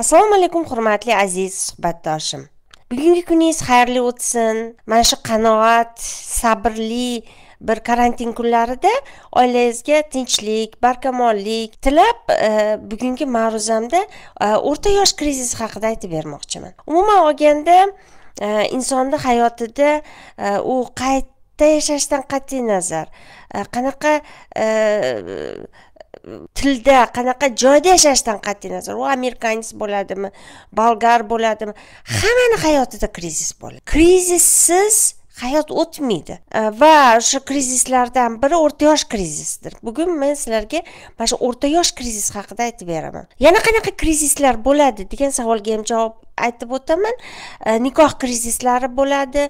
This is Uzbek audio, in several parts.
assalomu alaykum hurmatli aziz suhbatdoshim bugungi kuningiz xayrli o'tsin mana shu qanoat sabrli bir karantin kunlarida oilangizga tinchlik barkamollik tilab e, bugungi ma'ruzamda e, o'rta yosh krizisi haqida aytib bermoqchiman umuman olganda insonning e, insonni hayotida u qayta yashashdan qat'iy nazar qanaqa tilda qanaqa joyda yashashidan qat'iy nazar u amerikanец bo'ladimi bolgar bo'ladimi hammani hayotida krizis bo'ladi krizissiz hayot o'tmaydi e, va o'sha krizislardan biri o'rta yosh krizisdir bugun men sizlarga mana shu o'rta yosh krizis haqida aytib beraman yana qanaqa krizislar bo'ladi degan savolga ham javob aytib o'taman e, nikoh krizislari bo'ladi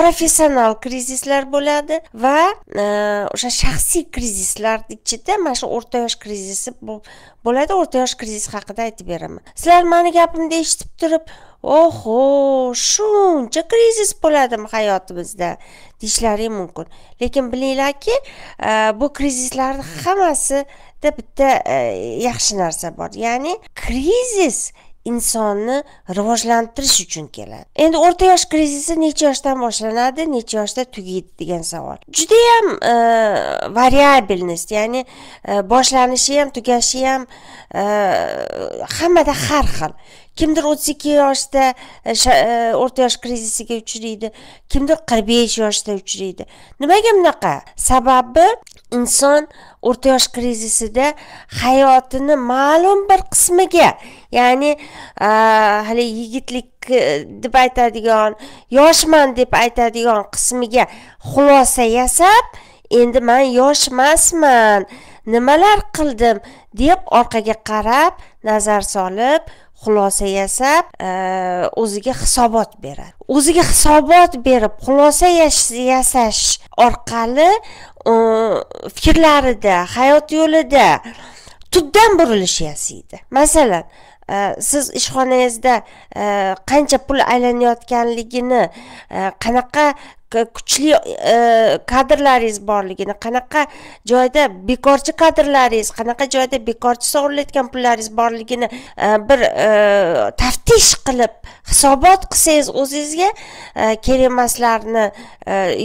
professional krizislar bo'ladi va e, o'sha shaxsiy krizislar ichida mana shu o'rta yosh krizisi bo'ladi o'rta yosh krizis haqida aytib beraman sizlar mani gapimni eshitib turib oho shuncha krizis bo'ladimi hayotimizda deyishlaring mumkin lekin bilinglarki e, bu krizislarni hammasida bitta e, yaxshi narsa bor ya'ni krizis insonni rivojlantirish uchun keladi endi o'rta yosh krizisi necha yoshdan boshlanadi necha yoshda tugaydi degan savol judayam e, variabelnost ya'ni boshlanishi ham tugashi ham hammada har xil kimdir 32 yoshda e, e, o'rta yosh krizisiga uchraydi kimdir 45 yoshda uchraydi nimaga bunaqa sababi inson o'rta yosh krizisida hayotini ma'lum bir qismiga ya'ni hali yigitlik e, deb aytadigan yoshman deb aytadigan qismiga xulosa yasab endi man yosh emasman nimalar qildim deb orqaga qarab nazar solib xulosa yasab e, o'ziga hisobot beradi o'ziga hisobot berib xulosa yasash orqali e, fikrlarida hayot yo'lida tubdan burilish yasaydi masalan e, siz ishxonangizda qancha pul aylanayotganligini qanaqa kuchli e, kadrlaringiz borligini qanaqa joyda bekorchi kadrlaringiz qanaqa joyda bekorchi sovurilayotgan pullaringiz borligini e, bir e, taftish qilib hisobot qilsangiz o'zingizga kerak emaslarni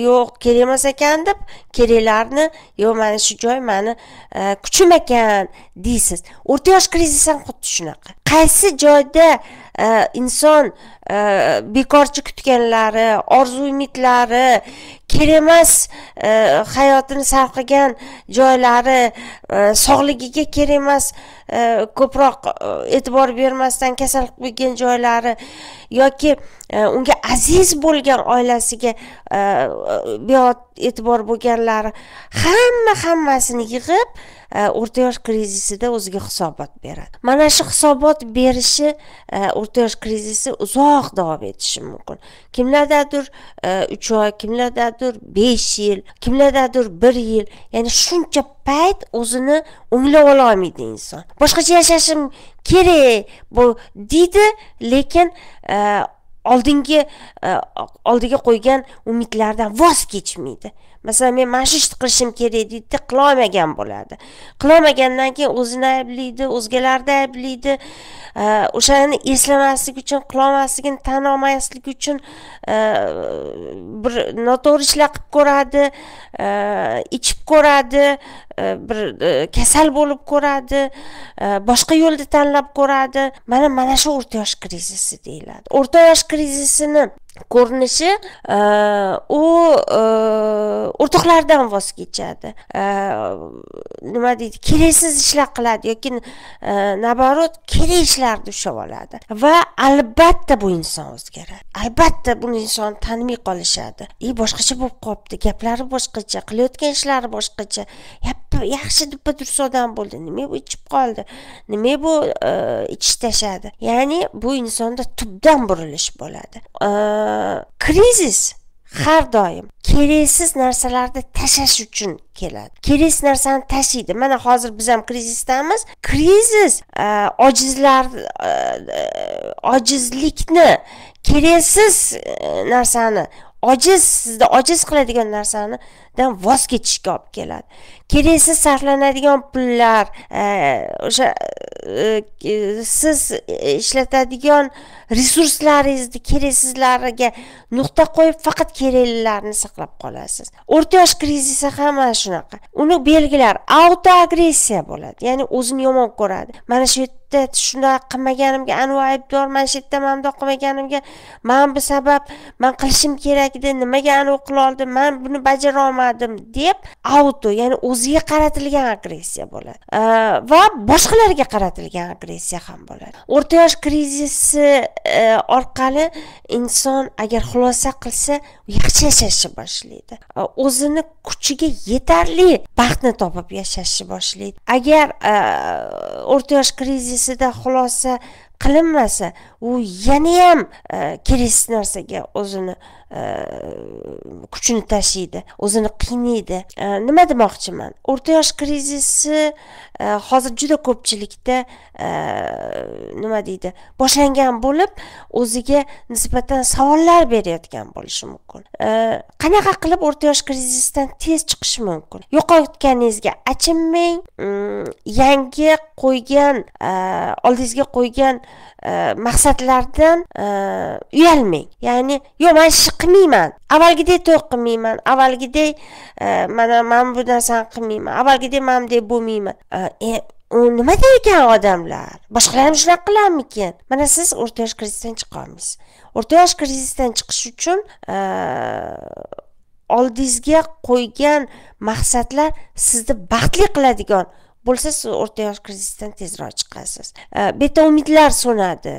yo'q kerak emas ekan deb keraklarni yo'q mana shu joy mani kuchim ekan deysiz o'rta yosh ham xuddi shunaqa qaysi joyda e, inson e, bekorchi kutganlari orzu umidlari keremas e, hayotini sarqigan joylari sog'ligiga keremas ko'proq e'tibor bermasdan kasal qilib joylari yoki unga aziz bo'lgan oilasiga e'tibor bo'lganlari hamma hammasini yig'ib o'rta yosh krizisida o'ziga hisobot beradi mana shu hisobot berishi o'rta yosh krizisi uzoq davom etishi mumkin kimlardadir uch oy kimlardadir besh yil kimlardadir bir yil ya'ni shuncha payt o'zini o'nglab ololmaydi inson boshqacha yashashim kerak bu deydi lekin oldingi oldiga qo'ygan umidlaridan voz kechmaydi masalan men mana shu ishni qilishim kerak deydida qilolmagan bo'ladi qilolmagandan keyin o'zini ayblaydi o'zgalarni ayblaydi o'shani eslamasligi uchun qilolmasligini tan olmaslik uchun e, bir noto'g'ri ishlar qilib ko'radi e, ichib ko'radi E, bir e, kasal bo'lib ko'radi e, boshqa yo'lni tanlab ko'radi mana mana shu o'rta yosh krizisi deyiladi o'rta yosh krizisini ko'rinishi u o'rtoqlaridan voz kechadi nima deydi keraksiz ishlar qiladi yoki наоборот kerak ishlarni ushlab oladi va albatta bu inson o'zgaradi albatta buni inson tanimay qolishadi и boshqacha bo'lib qolibdi gaplari boshqacha qilayotgan ishlari boshqacha yaxshi duppa dursa odam bo'ldi nima bu ichib qoldi nima bu e, ichib tashladi ya'ni bu insonda tubdan burilish bo'ladi e, krizis har doim keraksiz narsalarni tashlash uchun keladi keraksiz narsani tashlaydi mana hozir biz ham krizisdamiz krizis e, ojizlar ojizlikni keraksiz narsani ojiz sizni ojiz qiladigan narsanidan voz kechishga olib keladi keraksiz sarflanadigan pullar e, o'sha e, e, siz ishlatadigan resurslaringizni keraksizlariga nuqta qo'yib faqat keraklilarni saqlab qolasiz o'rta yosh krizisi ham mana shunaqa uni belgilar autoagressiya bo'ladi ya'ni o'zini yomon ko'radi mana shu yerda shunday qilmaganimga anavi aybdor mana shu yerda mana bundoq qilmaganimga mana bu sabab man qilishim kerak edi nimaga anvi qila oldim man buni bajara olmadim deb auto ya'ni o'ziga qaratilgan agressiya bo'ladi va boshqalarga qaratilgan agressiya ham bo'ladi o'rta yosh krizisi e, orqali inson agar xulosa qilsa yaxshi yashashni boshlaydi o'zini kuchiga yetarli baxtni topib yashashni boshlaydi agar e, o'rta yosh krizis hadisida xulosa qilinmasa u yanayam e, keraksiz narsaga o'zini e, kuchini tashiydi o'zini qiynaydi e, nima demoqchiman o'rta yosh krizisi hozir juda ko'pchilikda nima deydi boshlangan bo'lib o'ziga nisbatan savollar berayotgan bo'lishi mumkin qanaqa qilib o'rta yosh krizisidan tez chiqish mumkin yo'qotganingizga achinmang mm, yangi qo'ygan oldingizga qo'ygan maqsad maqsadlardan e, uyalmang ya'ni yo'q man shu qilmayman avvalgidek to'y qilmayman avvalgidek e, mana man bu narsani qilmayman avvalgidek man bunday bo'lmayman e, u nima ekan odamlar boshqalar ham shunaqa qilarmikin mana siz o'rta yosh krizisdan chiqa olmaysiz o'rta yosh krizisdan chiqish uchun oldingizga qo'ygan maqsadlar sizni baxtli qiladigan bo'lsa siz o'rta yosh krizisdan tezroq chiqasiz beta umidlar so'nadi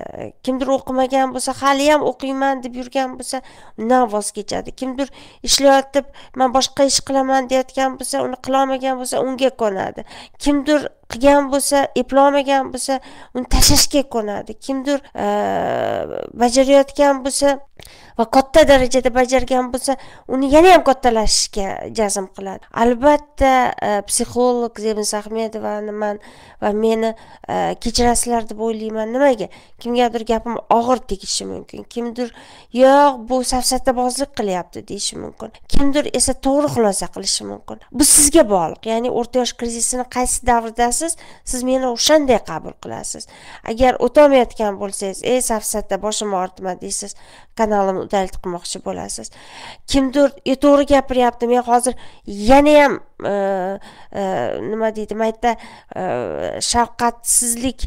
kimdir o'qimagan bo'lsa haliyam o'qiyman deb yurgan bo'lsa undan voz kechadi kimdir ishlayotib man boshqa ish qilaman deyayotgan bo'lsa uni qilolmagan bo'lsa unga ko'nadi kimdir qilgan bo'lsa eplolmagan bo'lsa uni tashlashga ko'nadi kimdir e, bajarayotgan bo'lsa va katta darajada bajargan bo'lsa uni yana ham kattalashishga jazm qiladi albatta e, psixolog zemis ahmedovani man va meni e, kechirasizlar deb o'ylayman nimaga kimgadir gapim og'ir tegishi mumkin kimdir yo'q bu safsatabozlik qilyapti deyishi mumkin kimdir esa to'g'ri xulosa qilishi mumkin bu sizga bog'liq ya'ni o'rta yosh krizisini qaysi davrdasiz qilasiz siz meni o'shanday qabul qilasiz agar o'tolmayotgan bo'lsangiz ey safsatda boshim og'ritma deysiz kanalimni udalit qilmoqchi bo'lasiz kimdir e, to'g'ri gapiryapti men hozir yanayam e, e, nima deydi maytda shafqatsizlik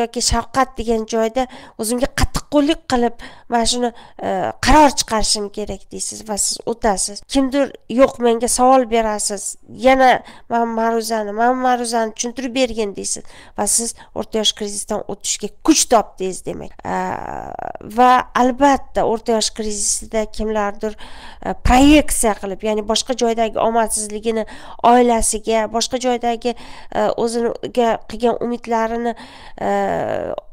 yoki shafqat degan joyda o'zimga qattiq qo'llik qilib mana shuni e, qaror chiqarishim kerak deysiz va siz o'tasiz kimdir yo'q menga savol berasiz yana mana ma'ruzani mana ma'ruzani tushuntirib bergin deysiz va siz o'rta yosh krizisdan o'tishga kuch topdingiz demak e, va albatta o'rta yosh krizisida kimlardir e, proyeksiya qilib ya'ni boshqa joydagi omadsizligini oilasiga boshqa joydagi o'ziga qilgan umidlarini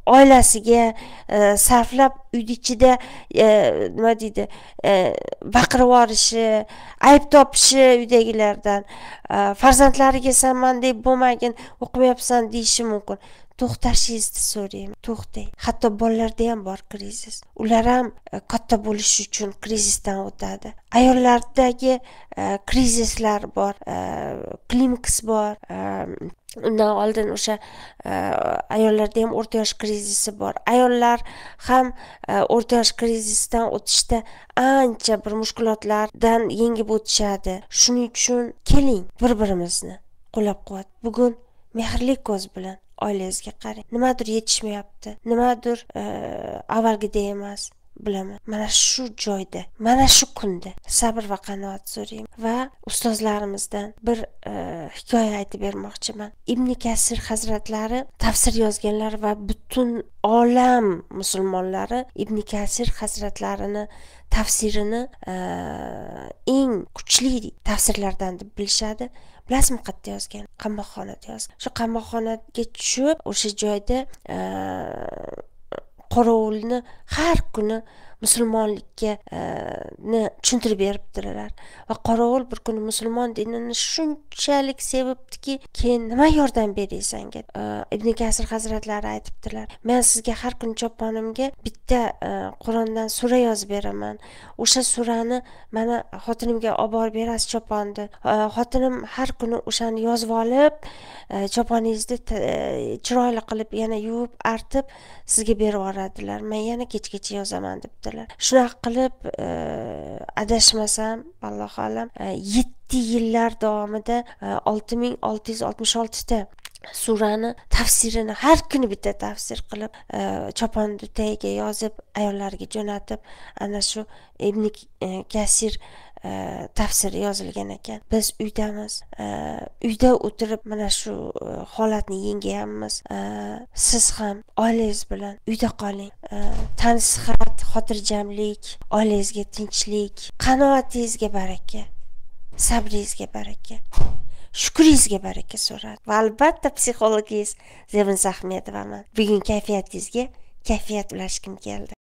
oilasiga e, sarflab uyni ichida e, nima deydi e, baqirib yuborishi ayb topishi uydagilardan farzandlariga san mandek bo'lmagin o'qimayapsan deyishi mumkin to'xtashingizni so'rayman to'xtang hatto bolalarda ham bor krizis ular ham e, katta bo'lish uchun krizisdan o'tadi ayollardagi e, krizislar bor e, klimks bor undan oldin o'sha ayollarda ham o'rta yosh krizisi bor ayollar ham o'rta yosh krizisidan o'tishda ancha bir mushkulotlardan yengib o'tishadi shuning uchun keling bir birimizni qo'llab quvvat bugun mehrli ko'z bilan oilangizga qarang nimadir yetishmayapti nimadir e, avvalgidek emas bilaman mana shu joyda mana shu kunda sabr va qanoat so'rayman va ustozlarimizdan bir e, hikoya aytib bermoqchiman ibn kasir hazratlari tafsir yozganlar va butun olam musulmonlari ibn kasir hazratlarini tafsirini e, eng kuchli tafsirlardan deb bilishadi rasm xatda yozgan qamoqxonada yozgan shu qamoqxonaga tushib o'sha joyda qorovulni har kuni musulmonlikkani e, tushuntirib beribdilar va qorovul bir kuni musulmon dinini shunchalik sevibdiki keyin nima yordam beray sanga e, ibn kasr hazratlari aytibdilar men sizga har kuni choponimga bitta e, qur'ondan sura yozib beraman o'sha surani mana xotinimga olib borib berasiz choponni xotinim har kuni o'shani yozib olib choponingizni chiroyli qilib yana yuvib artib sizga berib yuboradilar man yana kechgacha yozaman debdi o'tadilar shunaqa qilib adashmasam allohu alam yetti yillar davomida olti ming olti yuz oltmish oltita surani tafsirini har kuni bitta tafsir qilib e, choponni tagiga yozib ayollarga jo'natib ana shu ibn e, kasir e, tafsiri yozilgan ekan biz uydamiz uyda o'tirib mana shu holatni yengyapmiz siz ham oilangiz bilan uyda qoling tansihat xotirjamlik oilangizga tinchlik qanoatingizga baraka sabringizga baraka shukringizga baraka so'radi va albatta psixologingiz sevin ahmedovaman bugun kayfiyatingizga kayfiyat ulashgim keldi